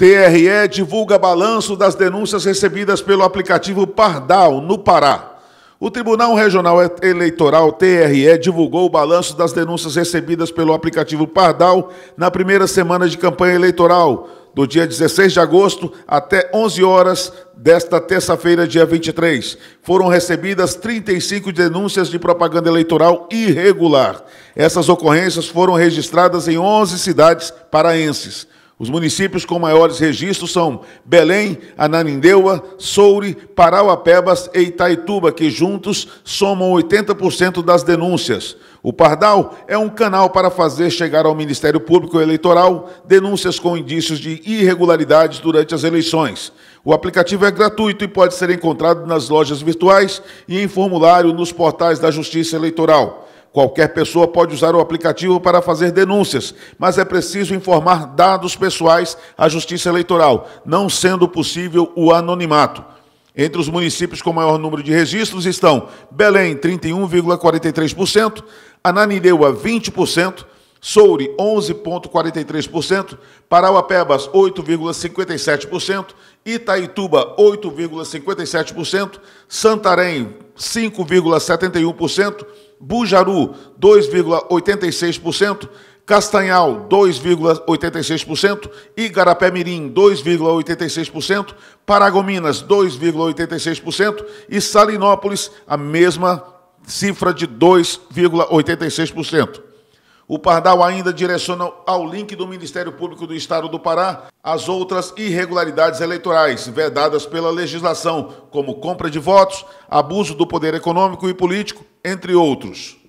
TRE divulga balanço das denúncias recebidas pelo aplicativo Pardal, no Pará. O Tribunal Regional Eleitoral TRE divulgou o balanço das denúncias recebidas pelo aplicativo Pardal na primeira semana de campanha eleitoral, do dia 16 de agosto até 11 horas desta terça-feira, dia 23. Foram recebidas 35 denúncias de propaganda eleitoral irregular. Essas ocorrências foram registradas em 11 cidades paraenses. Os municípios com maiores registros são Belém, Ananindeua, Soure, Parauapebas e Itaituba, que juntos somam 80% das denúncias. O Pardal é um canal para fazer chegar ao Ministério Público Eleitoral denúncias com indícios de irregularidades durante as eleições. O aplicativo é gratuito e pode ser encontrado nas lojas virtuais e em formulário nos portais da Justiça Eleitoral. Qualquer pessoa pode usar o aplicativo para fazer denúncias, mas é preciso informar dados pessoais à Justiça Eleitoral, não sendo possível o anonimato. Entre os municípios com maior número de registros estão Belém, 31,43%, Ananindeua, 20%, Soure, 11,43%, Parauapebas, 8,57%, Itaituba, 8,57%, Santarém, 5,71%, Bujaru 2,86%, Castanhal 2,86%, Igarapé Mirim 2,86%, Paragominas 2,86% e Salinópolis a mesma cifra de 2,86%. O Pardal ainda direciona ao link do Ministério Público do Estado do Pará as outras irregularidades eleitorais vedadas pela legislação, como compra de votos, abuso do poder econômico e político, entre outros.